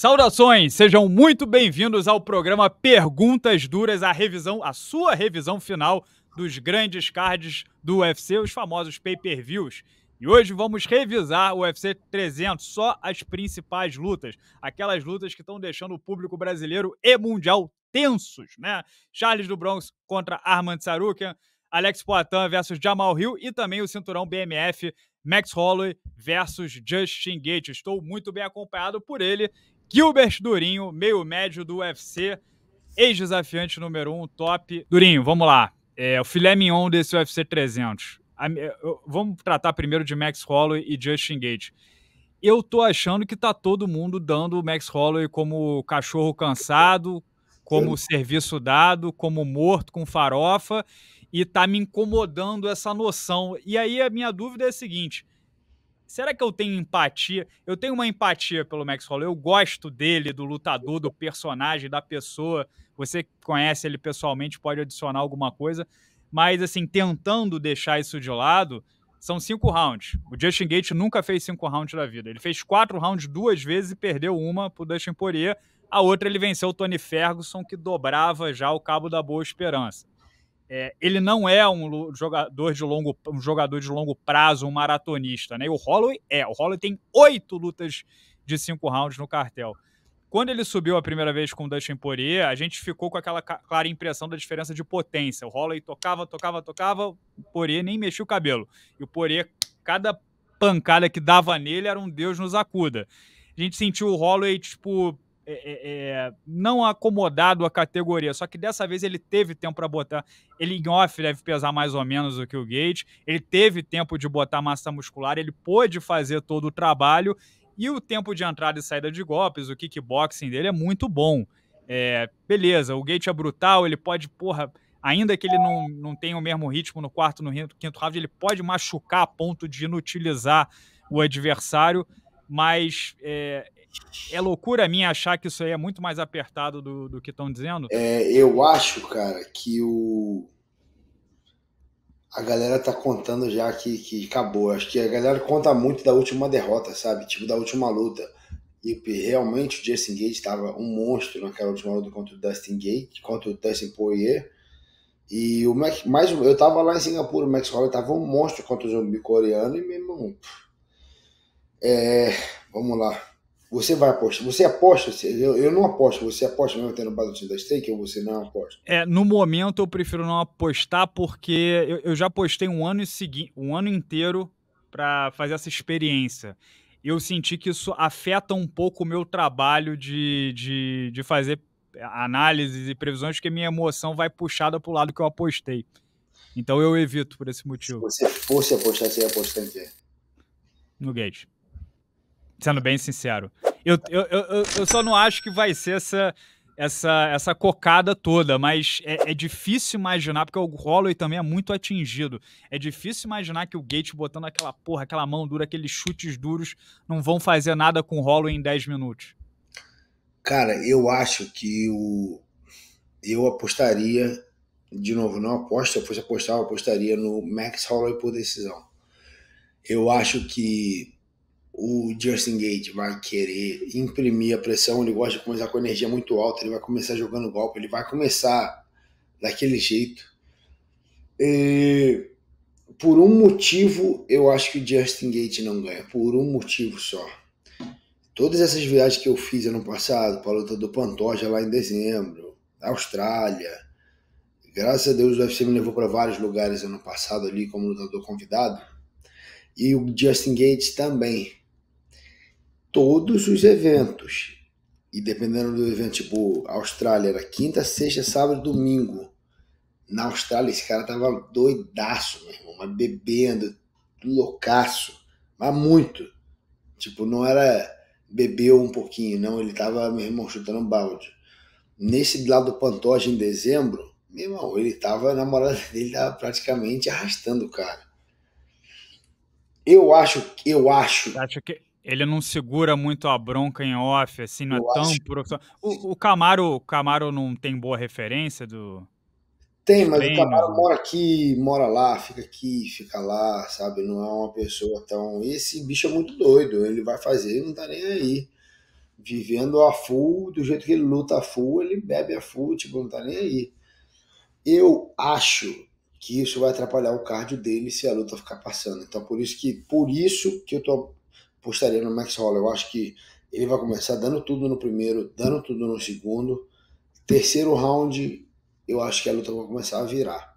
Saudações, sejam muito bem-vindos ao programa Perguntas Duras, a revisão, a sua revisão final dos grandes cards do UFC, os famosos pay-per-views. E hoje vamos revisar o UFC 300, só as principais lutas, aquelas lutas que estão deixando o público brasileiro e mundial tensos, né? Charles do Bronx contra Armand Sarukian, Alex Poitin versus Jamal Hill e também o cinturão BMF Max Holloway versus Justin Gates. Estou muito bem acompanhado por ele Gilbert Durinho, meio médio do UFC, ex-desafiante número um, top. Durinho, vamos lá. É, o filé mignon desse UFC 300. vamos tratar primeiro de Max Holloway e Justin Gage. Eu tô achando que tá todo mundo dando o Max Holloway como cachorro cansado, como Sim. serviço dado, como morto com farofa, e tá me incomodando essa noção. E aí a minha dúvida é a seguinte: será que eu tenho empatia? Eu tenho uma empatia pelo Max Holloway, eu gosto dele, do lutador, do personagem, da pessoa. Você que conhece ele pessoalmente pode adicionar alguma coisa, mas assim, tentando deixar isso de lado, são cinco rounds. O Justin Gate nunca fez cinco rounds da vida. Ele fez quatro rounds duas vezes e perdeu uma pro Dustin Poirier. A outra ele venceu o Tony Ferguson, que dobrava já o cabo da boa esperança. É, ele não é um jogador de longo um jogador de longo prazo, um maratonista, né? E o Holloway é. O Holloway tem oito lutas de cinco rounds no cartel. Quando ele subiu a primeira vez com o Dustin Poirier, a gente ficou com aquela clara impressão da diferença de potência. O Holloway tocava, tocava, tocava, o Poirier nem mexia o cabelo. E o Poirier, cada pancada que dava nele era um deus nos acuda. A gente sentiu o Holloway, tipo, é, é, é, não acomodado a categoria. Só que dessa vez ele teve tempo para botar. Ele em off deve pesar mais ou menos do que o Gate. Ele teve tempo de botar massa muscular, ele pôde fazer todo o trabalho. E o tempo de entrada e saída de golpes, o kickboxing dele é muito bom. É, beleza, o Gate é brutal, ele pode, porra, ainda que ele não, não tenha o mesmo ritmo no quarto, no quinto round, ele pode machucar a ponto de inutilizar o adversário mas é, é loucura minha achar que isso aí é muito mais apertado do, do que estão dizendo? É, eu acho, cara, que o. A galera tá contando já que, que acabou. Acho que a galera conta muito da última derrota, sabe? Tipo, da última luta. E realmente o Justin Gage estava um monstro naquela última luta contra o Dustin Gate, contra o Dustin Poirier. E o Mac, mais, eu tava lá em Singapura, o Max Holloway tava um monstro contra o zumbi coreano e meu irmão. É, vamos lá. Você vai apostar. Você aposta? Eu, eu não aposto. Você aposta mesmo tendo patrocínio da Stake ou você não aposta? É, no momento eu prefiro não apostar porque eu, eu já apostei um ano, segui, um ano inteiro para fazer essa experiência. Eu senti que isso afeta um pouco o meu trabalho de, de, de fazer análises e previsões, porque minha emoção vai puxada para o lado que eu apostei. Então eu evito por esse motivo. Se você fosse apostar, você ia apostar em quê? No Gate sendo bem sincero. Eu, eu, eu, eu só não acho que vai ser essa essa, essa cocada toda, mas é, é, difícil imaginar, porque o Holloway também é muito atingido. É difícil imaginar que o Gate botando aquela porra, aquela mão dura, aqueles chutes duros, não vão fazer nada com o Holloway em 10 minutos. Cara, eu acho que o. Eu apostaria, de novo, não aposto, se eu fosse apostar, eu apostaria no Max Holloway por decisão. Eu acho que o Justin Gate vai querer imprimir a pressão, ele gosta de começar com energia muito alta, ele vai começar jogando golpe, ele vai começar daquele jeito. E por um motivo, eu acho que o Justin Gate não ganha, por um motivo só. Todas essas viagens que eu fiz ano passado, para a luta do Pantoja lá em dezembro, Austrália, graças a Deus o UFC me levou para vários lugares ano passado ali como lutador convidado, e o Justin Gates também todos os eventos. E dependendo do evento, tipo, Austrália era quinta, sexta, sábado domingo. Na Austrália, esse cara tava doidaço, meu irmão, mas bebendo, loucaço, mas muito. Tipo, não era bebeu um pouquinho, não, ele tava, meu irmão, chutando balde. Nesse lado do Pantoja, em dezembro, meu irmão, ele tava, a namorada dele tava praticamente arrastando o cara. Eu acho, eu acho. Acho que ele não segura muito a bronca em off, assim, não é eu é tão profissional. O, o, Camaro, o Camaro não tem boa referência do. Tem, mas Bem, o Camaro mora aqui, mora lá, fica aqui, fica lá, sabe? Não é uma pessoa tão. Esse bicho é muito doido, ele vai fazer, e não tá nem aí. Vivendo a full, do jeito que ele luta a full, ele bebe a full, tipo, não tá nem aí. Eu acho que isso vai atrapalhar o cardio dele se a luta ficar passando. Então, por isso que, por isso que eu tô postaria no Max Holloway. Eu acho que ele vai começar dando tudo no primeiro, dando tudo no segundo. Terceiro round, eu acho que a luta vai começar a virar.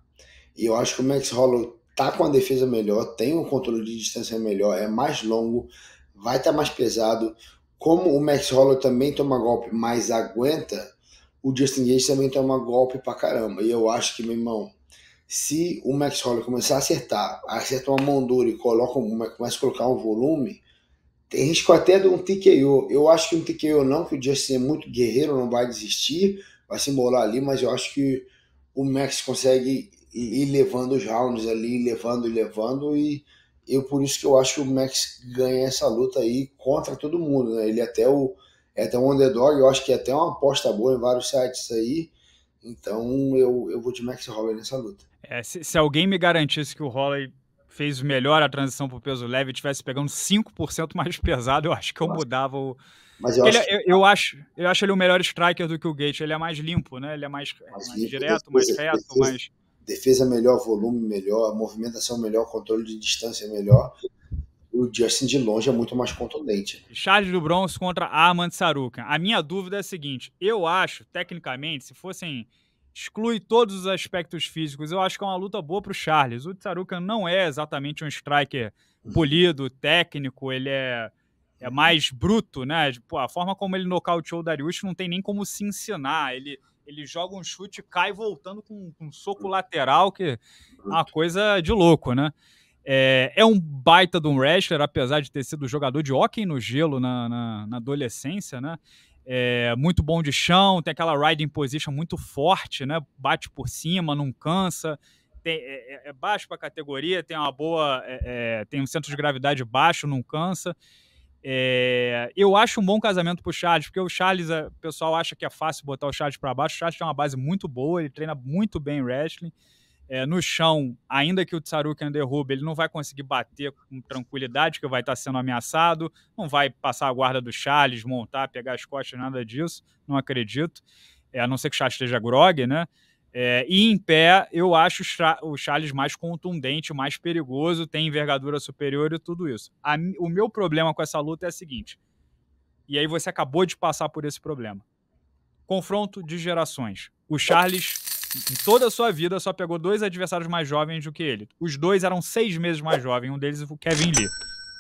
E eu acho que o Max Holloway tá com a defesa melhor, tem um controle de distância melhor, é mais longo, vai estar tá mais pesado. Como o Max Holloway também toma golpe, mas aguenta, o Justin Gage também toma golpe pra caramba. E eu acho que, meu irmão, se o Max Holloway começar a acertar, acerta uma mão dura e coloca, começa a colocar um volume, tem risco até de um TKO. Eu acho que um TKO não, que o Justin é muito guerreiro, não vai desistir, vai se embolar ali, mas eu acho que o Max consegue ir levando os rounds ali, levando e levando, e eu por isso que eu acho que o Max ganha essa luta aí contra todo mundo, né? Ele até o é até um underdog, eu acho que é até uma aposta boa em vários sites aí. Então eu, eu vou de Max Holloway nessa luta. É, se, se, alguém me garantisse que o Holloway fez melhor a transição para o peso leve e tivesse pegando 5% mais pesado, eu acho que eu Nossa. mudava o. Mas eu, ele, acho... É, eu, eu, acho eu acho ele o melhor striker do que o Gate. Ele é mais limpo, né? Ele é mais, é mais, mais direto, mais reto, defesa, mais. Defesa melhor, volume melhor, movimentação melhor, controle de distância melhor. O Justin de longe é muito mais contundente. Charles do Bronx contra Armand Sarukan. A minha dúvida é a seguinte: eu acho, tecnicamente, se fossem exclui todos os aspectos físicos. Eu acho que é uma luta boa para o Charles. O Tsaruka não é exatamente um striker uhum. polido, técnico, ele é, é uhum. mais bruto, né? a forma como ele nocauteou o Darius não tem nem como se ensinar. Ele, ele joga um chute, cai voltando com, com um soco uhum. lateral, que é uma coisa de louco, né? É, é um baita de um wrestler, apesar de ter sido jogador de hóquei no gelo na, na, na adolescência, né? é, muito bom de chão, tem aquela riding position muito forte, né? Bate por cima, não cansa. Tem, é, é, é baixo para a categoria, tem uma boa, é, é, tem um centro de gravidade baixo, não cansa. É, eu acho um bom casamento para o Charles, porque o Charles, o pessoal acha que é fácil botar o Charles para baixo. O Charles tem uma base muito boa, ele treina muito bem wrestling é, no chão, ainda que o Tsarukian derrube, ele não vai conseguir bater com tranquilidade, que vai estar tá sendo ameaçado, não vai passar a guarda do Charles, montar, pegar as costas, nada disso, não acredito. É, a não ser que o Charles esteja grog, né? É, e em pé, eu acho o Charles mais contundente, mais perigoso, tem envergadura superior e tudo isso. A, o meu problema com essa luta é o seguinte, e aí você acabou de passar por esse problema. Confronto de gerações. O Charles em toda a sua vida, só pegou dois adversários mais jovens do que ele. Os dois eram seis meses mais jovens, um deles o Kevin Lee.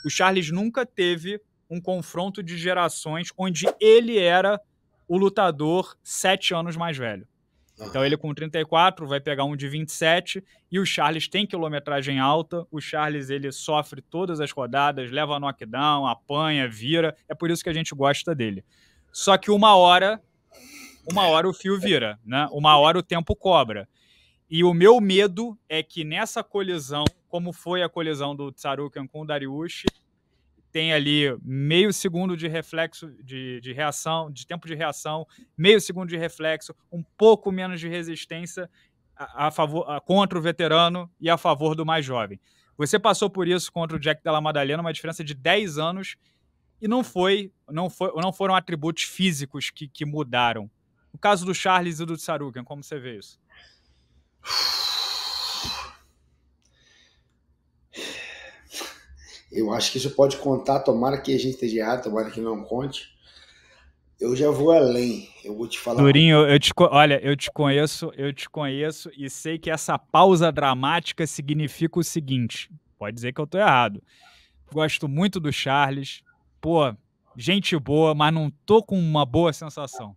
O Charles nunca teve um confronto de gerações onde ele era o lutador sete anos mais velho. Ah. Então ele com 34 vai pegar um de 27 e o Charles tem quilometragem alta. O Charles ele sofre todas as rodadas, leva knockdown, apanha, vira. É por isso que a gente gosta dele. Só que uma hora uma hora o fio vira, né? Uma hora o tempo cobra. E o meu medo é que nessa colisão, como foi a colisão do Tsarukian com o Dariushi, tem ali meio segundo de reflexo, de, de reação, de tempo de reação, meio segundo de reflexo, um pouco menos de resistência a, a favor a, contra o veterano e a favor do mais jovem. Você passou por isso contra o Jack Della Madalena, uma diferença de 10 anos, e não foi, não foi, não foram atributos físicos que, que mudaram. O caso do Charles e do Tsarugan, como você vê isso? Eu acho que isso pode contar, tomara que a gente esteja errado, tomara que não conte. Eu já vou além, eu vou te falar. Durinho, eu te, olha, eu te conheço, eu te conheço e sei que essa pausa dramática significa o seguinte: pode dizer que eu tô errado. Gosto muito do Charles, pô, gente boa, mas não tô com uma boa sensação.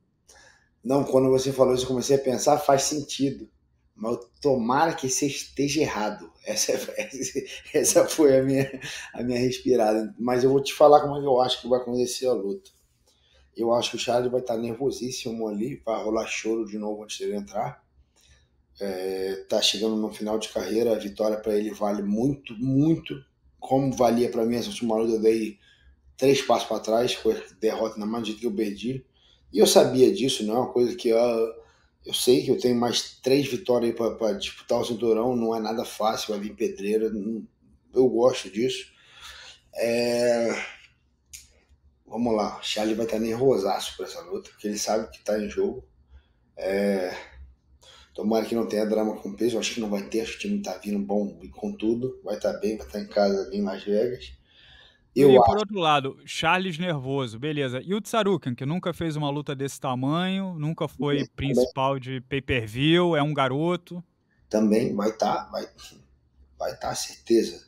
Não, quando você falou isso, eu comecei a pensar, faz sentido. Mas tomara que você esteja errado. Essa, essa foi a minha, a minha respirada. Mas eu vou te falar como é que eu acho que vai acontecer a luta. Eu acho que o Charles vai estar nervosíssimo ali, vai rolar choro de novo antes dele entrar. É, tá chegando no final de carreira, a vitória para ele vale muito, muito. Como valia para mim essa última luta, eu dei três passos para trás, foi derrota na mão de jeito que eu perdi e eu sabia disso, não é uma coisa que eu, ah, eu sei que eu tenho mais três vitórias para disputar o cinturão, não é nada fácil, vai vir pedreira, não, eu gosto disso. É... Vamos lá, o Charlie vai estar nem rosaço para essa luta, porque ele sabe que está em jogo. É... Tomara que não tenha drama com peso, eu acho que não vai ter, acho que o time está vindo bom e com tudo, vai estar tá bem, vai estar tá em casa ali em Las Vegas. Eu e acho. por outro lado, Charles nervoso, beleza. E o Tsarukan, que nunca fez uma luta desse tamanho, nunca foi Sim, principal também. de pay-per-view, é um garoto. Também vai estar, tá, vai vai estar, tá, certeza.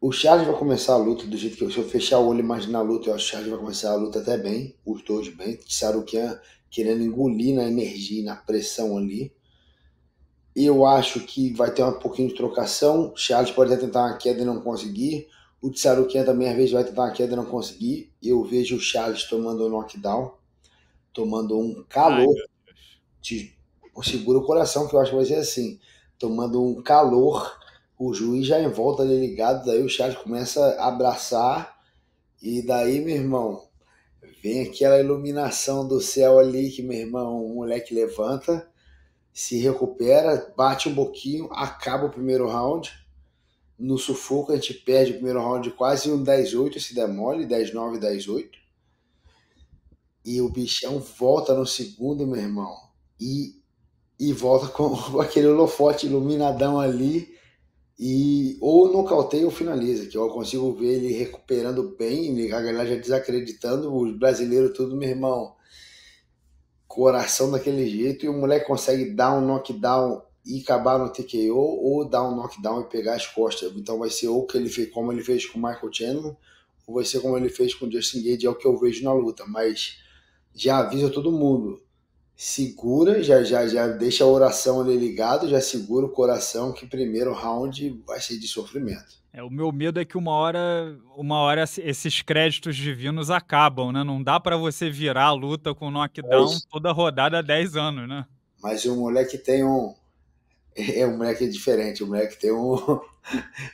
O Charles vai começar a luta do jeito que eu, se eu fechar o olho e imaginar a luta, eu acho que o Charles vai começar a luta até bem, os dois bem. Tsarukan querendo engolir na energia e na pressão ali. Eu acho que vai ter um pouquinho de trocação. Charles pode até tentar uma queda e não conseguir. O Tsarukian também às vezes vai tentar uma queda e não conseguir. Eu vejo o Charles tomando um knockdown, tomando um calor. Ai, segura o coração, que eu acho que vai ser assim. Tomando um calor, o juiz já em volta ali ligado, daí o Charles começa a abraçar. E daí, meu irmão, vem aquela iluminação do céu ali que, meu irmão, o moleque levanta, se recupera, bate um pouquinho, acaba o primeiro round no sufoco a gente perde o primeiro round quase um 10-8 se der mole, 10-9, 10-8. E o bichão volta no segundo, meu irmão. E, e volta com aquele holofote iluminadão ali. E ou nocauteia ou finaliza, que eu consigo ver ele recuperando bem, a galera já desacreditando, os brasileiros tudo, meu irmão. Coração daquele jeito, e o moleque consegue dar um knockdown e acabar no TKO ou dar um knockdown e pegar as costas. Então vai ser ou que ele fez, como ele fez com o Michael Chandler, ou vai ser como ele fez com o Justin Gage, é o que eu vejo na luta. Mas já avisa todo mundo, segura, já já já deixa a oração ali ligado, já segura o coração que primeiro round vai ser de sofrimento. É, o meu medo é que uma hora, uma hora esses créditos divinos acabam, né? Não dá para você virar a luta com knockdown é toda rodada há 10 anos, né? Mas o moleque tem um é o moleque é diferente, o moleque tem um,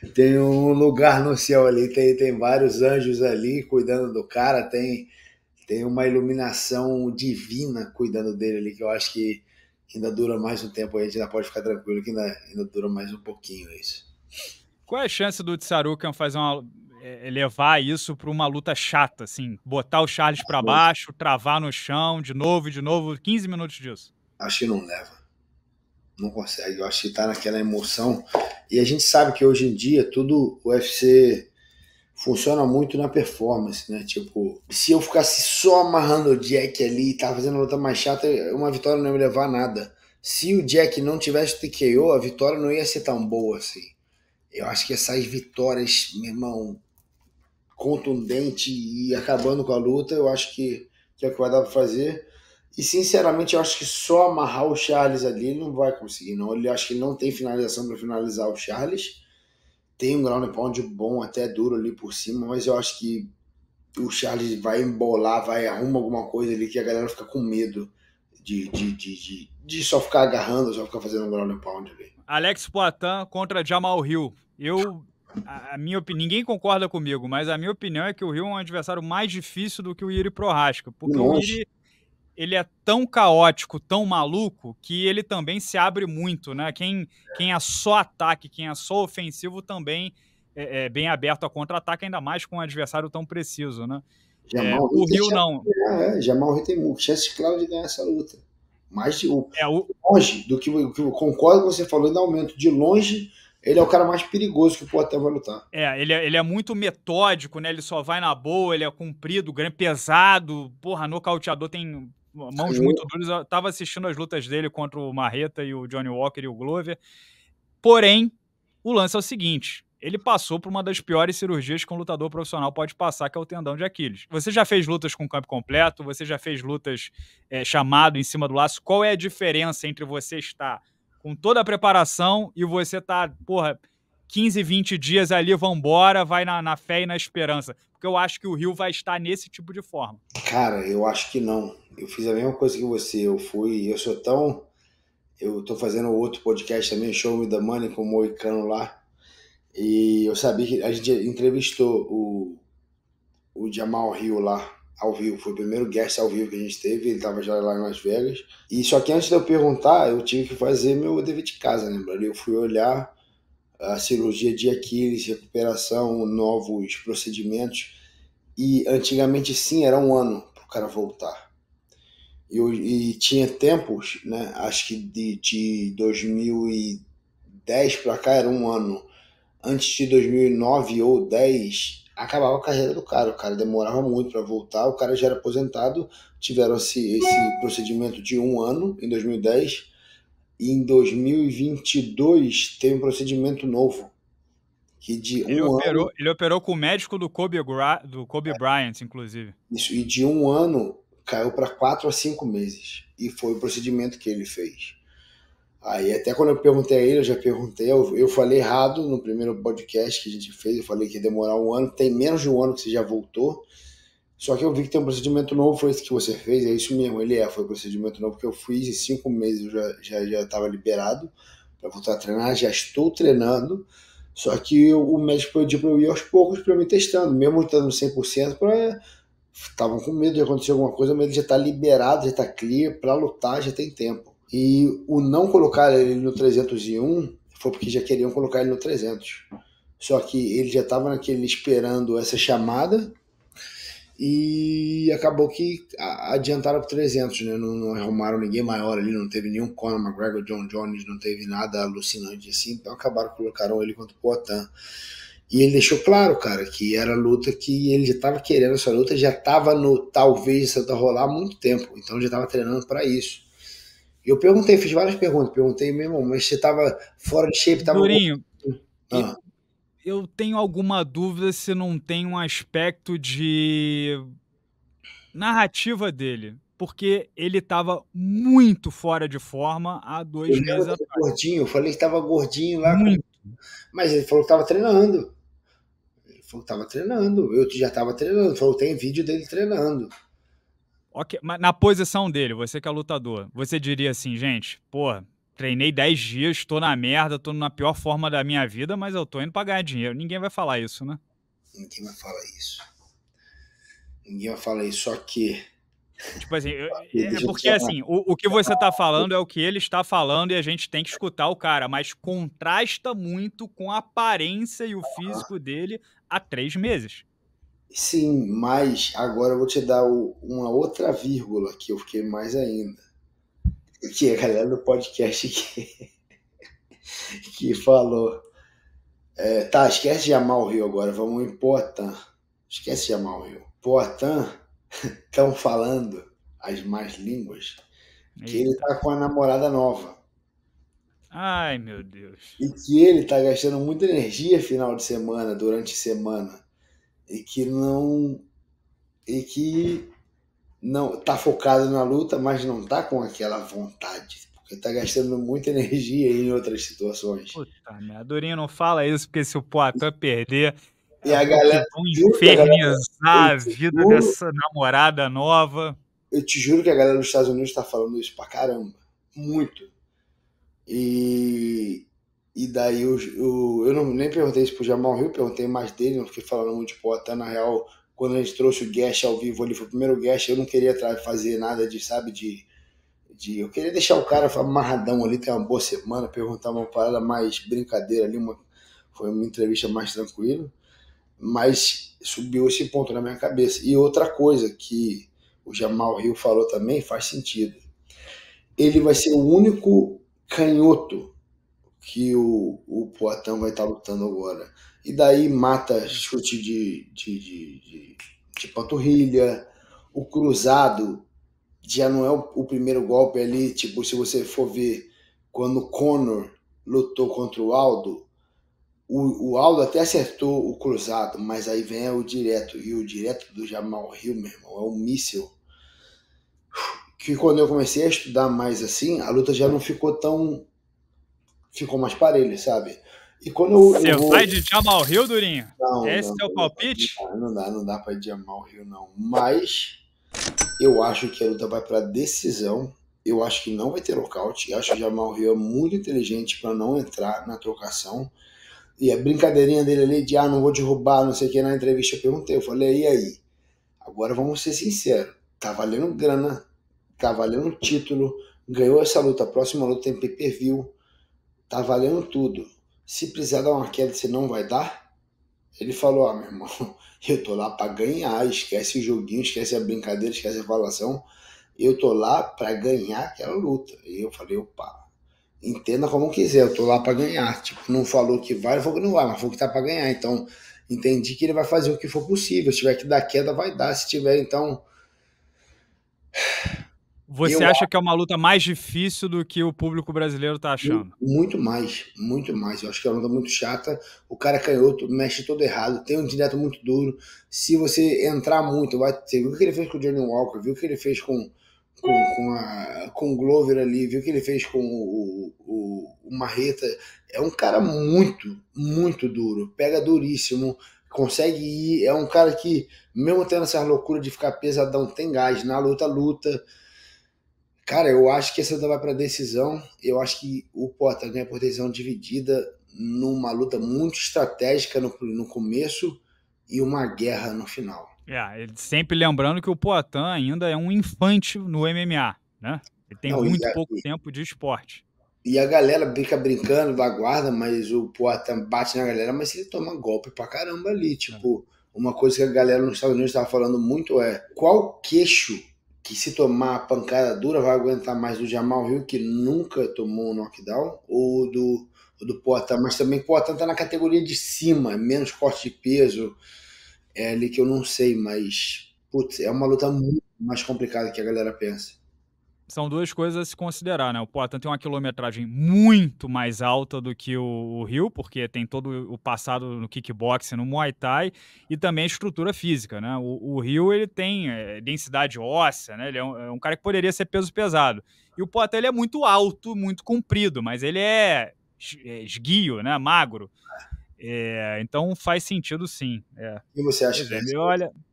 tem um lugar no céu ali, tem, tem vários anjos ali cuidando do cara, tem, tem uma iluminação divina cuidando dele ali, que eu acho que, ainda dura mais um tempo, a gente ainda pode ficar tranquilo que ainda, ainda dura mais um pouquinho isso. Qual é a chance do Tsarukan fazer uma é, levar isso para uma luta chata, assim, botar o Charles para baixo, travar no chão, de novo, e de novo, 15 minutos disso? Acho que não leva não consegue. Eu acho que tá naquela emoção. E a gente sabe que hoje em dia tudo o UFC funciona muito na performance, né? Tipo, se eu ficasse só amarrando o Jack ali e tava fazendo a luta mais chata, uma vitória não ia me levar a nada. Se o Jack não tivesse TKO, a vitória não ia ser tão boa assim. Eu acho que essas vitórias, meu irmão, contundente e acabando com a luta, eu acho que, que é o que vai dar pra fazer. E sinceramente, eu acho que só amarrar o Charles ali não vai conseguir, não. Ele acho que não tem finalização para finalizar o Charles. Tem um ground pound bom, até duro ali por cima, mas eu acho que o Charles vai embolar, vai arrumar alguma coisa ali que a galera fica com medo de, de, de, de, de só ficar agarrando, só ficar fazendo um ground pound ali. Alex Poitin contra Jamal Hill. Eu a minha opinião, ninguém concorda comigo, mas a minha opinião é que o Hill é um adversário mais difícil do que o Iri Prohaska, porque Nossa. o Iri ele é tão caótico, tão maluco, que ele também se abre muito, né? Quem, quem é só ataque, quem é só ofensivo também é, é bem aberto a contra-ataque, ainda mais com um adversário tão preciso, né? Jamal é, o Rio não. Ganhar, né? é, Jamal Rio tem chances claras de ganhar essa luta. mais de, o, é, o... longe do que, o que eu concordo com você falou, ainda aumento. De longe, ele é o cara mais perigoso que o Poitin vai lutar. É ele, é, ele é muito metódico, né? Ele só vai na boa, ele é comprido, grande, pesado, porra, nocauteador tem mãos muito duras. Eu tava assistindo as lutas dele contra o Marreta e o Johnny Walker e o Glover. Porém, o lance é o seguinte: ele passou por uma das piores cirurgias que um lutador profissional pode passar, que é o tendão de Aquiles. Você já fez lutas com campo completo, você já fez lutas é, chamado em cima do laço. Qual é a diferença entre você estar com toda a preparação e você estar, tá, porra, 15, 20 dias ali, vambora, vai na, na fé e na esperança. Porque eu acho que o Rio vai estar nesse tipo de forma. Cara, eu acho que não. Eu fiz a mesma coisa que você. Eu fui, eu sou tão. Eu tô fazendo outro podcast também, Show Me the Money, com o Moicano lá. E eu sabia que a gente entrevistou o, o Jamal Rio lá, ao vivo. Foi o primeiro guest ao vivo que a gente teve. Ele estava já lá em Las Vegas. E só que antes de eu perguntar, eu tive que fazer meu dever de casa, lembra? Né, eu fui olhar a cirurgia de Aquiles, recuperação, novos procedimentos. E antigamente, sim, era um ano para o cara voltar. E, e, tinha tempos, né, acho que de, de 2010 para cá era um ano. Antes de 2009 ou 10, acabava a carreira do cara. O cara demorava muito para voltar, o cara já era aposentado. Tiveram esse, esse procedimento de um ano em 2010 e em 2022 teve um procedimento novo. Que de ele, um operou, ano... ele operou com o médico do Kobe, do Kobe é. Bryant, inclusive. Isso, e de um ano caiu para quatro a cinco meses. E foi o procedimento que ele fez. Aí até quando eu perguntei a ele, eu já perguntei, eu, eu falei errado no primeiro podcast que a gente fez, eu falei que ia demorar um ano, tem menos de um ano que você já voltou. Só que eu vi que tem um procedimento novo, foi isso que você fez, é isso mesmo, ele é, foi um procedimento novo que eu fiz, em cinco meses eu já já estava liberado para voltar a treinar, já estou treinando, só que eu, o médico pediu para eu ir aos poucos para me testando, mesmo estando 100%, para estavam com medo de acontecer alguma coisa, mas ele já está liberado, já está clear para lutar, já tem tempo. E o não colocar ele no 301 foi porque já queriam colocar ele no 300. Só que ele já estava naquele esperando essa chamada e acabou que adiantaram para 300, né? Não, não, arrumaram ninguém maior ali, não teve nenhum Conor McGregor, John Jones, não teve nada alucinante assim, então acabaram colocaram ele contra o Poitin. E ele deixou claro, cara, que era a luta que ele já estava querendo essa luta, já estava no talvez Santa tá rolar há muito tempo, então já estava treinando para isso. Eu perguntei, fiz várias perguntas, perguntei mesmo, mas você estava fora de shape, tava Durinho. Ah eu tenho alguma dúvida se não tem um aspecto de narrativa dele. Porque ele estava muito fora de forma há dois meses atrás. Gordinho, eu falei que estava gordinho lá. Muito. Mas ele falou que estava treinando. Ele falou que estava treinando. Eu já estava treinando. falou falou tem vídeo dele treinando. Ok, mas na posição dele, você que é lutador, você diria assim, gente, porra, treinei 10 dias, tô na merda, tô na pior forma da minha vida, mas eu tô indo pra ganhar dinheiro. Ninguém vai falar isso, né? Ninguém vai falar isso. Ninguém vai falar isso, só que. Tipo assim, é, é porque assim, o, o que você tá falando é o que ele está falando e a gente tem que escutar o cara, mas contrasta muito com a aparência e o físico dele há três meses. Sim, mas agora eu vou te dar uma outra vírgula que eu fiquei mais ainda que a galera do podcast que, que falou. É, tá, esquece de amar o Rio agora, vamos em Poitin. Esquece de amar o Rio. Poitin, estão falando as más línguas Eita. que ele tá com a namorada nova. Ai, meu Deus. E que ele tá gastando muita energia final de semana, durante semana. E que não. E que não tá focado na luta, mas não tá com aquela vontade, porque tá gastando muita energia em outras situações. Puta merda, Durinho não fala isso, porque se o Poitin perder, e a é galera infernizar a vida juro, dessa namorada nova. Eu te juro que a galera dos Estados Unidos tá falando isso pra caramba, muito. E e daí eu, eu, eu não, nem perguntei isso pro Jamal Rio, perguntei mais dele, não fiquei falando muito de Poitin, na real quando a gente trouxe o Guest ao vivo ali, foi o primeiro Guest, eu não queria fazer nada de, sabe, de, de... Eu queria deixar o cara amarradão ali, ter uma boa semana, perguntar uma parada mais brincadeira ali, uma, foi uma entrevista mais tranquila, mas subiu esse ponto na minha cabeça. E outra coisa que o Jamal Rio falou também faz sentido. Ele vai ser o único canhoto que o, o Poitin vai estar tá lutando agora. E daí mata chute de, de, de, de, de panturrilha, o cruzado já não é o, o, primeiro golpe ali, tipo, se você for ver quando o Conor lutou contra o Aldo, o, o, Aldo até acertou o cruzado, mas aí vem o direto, e o direto do Jamal Hill, meu irmão, é um míssil. Que quando eu comecei a estudar mais assim, a luta já não ficou tão ficou mais parelho, sabe? E quando Você eu vou... vai de Jamal Hill, Durinho? Não, Esse não, é o palpite? Não dá, não dá, ir de Jamal Hill, não. Mas eu acho que a luta vai para decisão. Eu acho que não vai ter nocaute. Eu acho que o Jamal Hill é muito inteligente para não entrar na trocação. E a brincadeirinha dele ali de, ah, não vou derrubar, não sei o que, na entrevista eu perguntei. Eu falei, e aí? Agora vamos ser sinceros. Tá valendo grana, tá valendo título, ganhou essa luta. A próxima luta tem pay per view tá valendo tudo. Se precisar dar uma queda, você não vai dar? Ele falou: Ah, meu irmão, eu tô lá para ganhar, esquece o joguinho, esquece a brincadeira, esquece a falação. Eu tô lá para ganhar aquela luta. E eu falei: opa, entenda como quiser, eu tô lá para ganhar. Tipo, não falou que vai, falou que não vai, mas falou que tá para ganhar. Então, entendi que ele vai fazer o que for possível. Se tiver que dar queda, vai dar. Se tiver, então. Você eu... acha que é uma luta mais difícil do que o público brasileiro está achando? Muito, muito mais, muito mais. Eu acho que é uma luta muito chata. O cara é canhoto, mexe todo errado, tem um direto muito duro. Se você entrar muito, vai... você viu o que ele fez com o Johnny Walker, viu o que ele fez com, com, com, a, com o Glover ali, viu o que ele fez com o, o, o Marreta. É um cara muito, muito duro, pega duríssimo, consegue ir. É um cara que, mesmo tendo essas loucuras de ficar pesadão, tem gás. Na luta, luta Cara, eu acho que essa luta vai para decisão. Eu acho que o Potter ganha por decisão dividida numa luta muito estratégica no, no começo e uma guerra no final. É, sempre lembrando que o Poitin ainda é um infante no MMA, né? Ele tem Não, muito pouco e, tempo de esporte. E a galera fica brincando da guarda, mas o Poitin bate na galera, mas ele toma golpe pra caramba ali. É. Tipo, é. uma coisa que a galera nos Estados Unidos estava falando muito é qual queixo que se tomar a pancada dura vai aguentar mais do Jamal Hill, que nunca tomou um knockdown, ou do, do Potan, mas também Potan tá na categoria de cima, menos corte de peso, é ali que eu não sei, mas putz, é uma luta muito mais complicada que a galera pensa são duas coisas a se considerar, né? O Poitin tem uma quilometragem muito mais alta do que o, Rio, porque tem todo o passado no kickboxing, no Muay Thai, e também estrutura física, né? O, Rio, ele tem é, densidade óssea, né? Ele é um, é um, cara que poderia ser peso pesado. E o Poitin, ele é muito alto, muito comprido, mas ele é, é esguio, né? Magro. É, então faz sentido, sim. É. E você acha é, que... Olha... Coisa?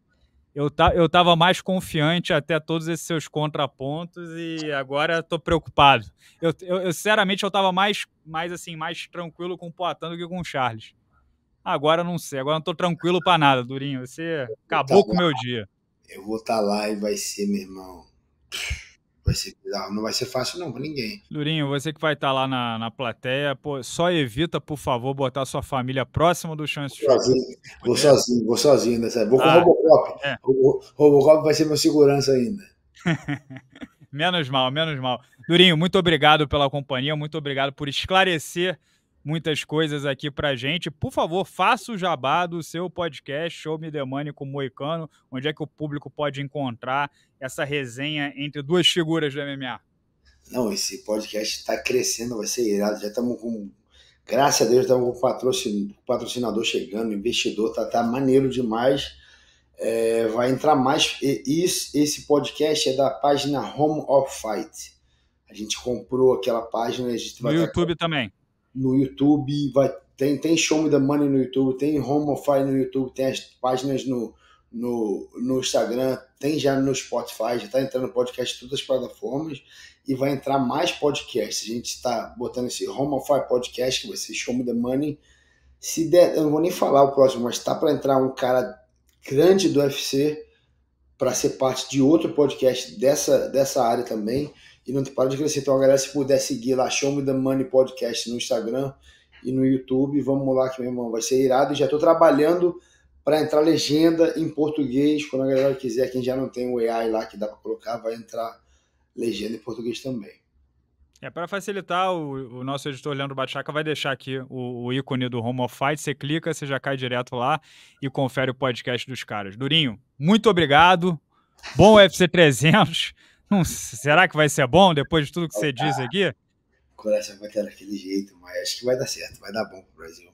eu, eu tava mais confiante até todos esses seus contrapontos e agora estou preocupado. Eu, eu, eu, sinceramente, eu tava mais, mais assim, mais tranquilo com o Poitin do que com o Charles. Agora não sei, agora não estou tranquilo para nada, Durinho. Você acabou tá com o meu dia. Eu vou estar tá lá e vai ser, meu irmão. Vai ser bizarro, não vai ser fácil não para ninguém. Lurinho, você que vai estar tá lá na, na plateia, pô, só evita, por favor, botar sua família próxima do Chance vou sozinho, Vou sozinho, vou sozinho, vou com o ah, Robocop. É. Robocop vai ser meu segurança ainda. menos mal, menos mal. Durinho, muito obrigado pela companhia, muito obrigado por esclarecer muitas coisas aqui pra gente. Por favor, faça o jabá do seu podcast Show Me The Money com Moicano, onde é que o público pode encontrar essa resenha entre duas figuras do MMA. Não, esse podcast está crescendo, vai ser irado. Já estamos com, graças a Deus, estamos com patrocin... patrocinador chegando, investidor, tá, tá maneiro demais. É, vai entrar mais. E, isso, esse podcast é da página Home of Fight. A gente comprou aquela página. A gente no vai YouTube tá... também no YouTube, vai, tem, tem Show Me the Money no YouTube, tem Home of Fire no YouTube, tem as páginas no, no, no Instagram, tem já no Spotify, já está entrando podcast em todas as plataformas e vai entrar mais podcasts. A gente está botando esse Home of Fire Podcast, que vai ser Show Me the Money. Se der, eu não vou nem falar o próximo, mas está para entrar um cara grande do UFC para ser parte de outro podcast dessa, dessa área também e não para de crescer. Então, a galera, se puder seguir lá, Show Me The Money Podcast no Instagram e no YouTube, vamos lá que, meu irmão, vai ser irado. E já estou trabalhando para entrar legenda em português, quando a galera quiser, quem já não tem o AI lá que dá para colocar, vai entrar legenda em português também. É, para facilitar, o, o, nosso editor Leandro Bachaca vai deixar aqui o, o ícone do Home of Fight. Você clica, você já cai direto lá e confere o podcast dos caras. Durinho, muito obrigado. Bom UFC 300 será que vai ser bom depois de tudo que você disse aqui? O coração vai estar daquele jeito, mas acho que vai dar certo, vai dar bom pro Brasil.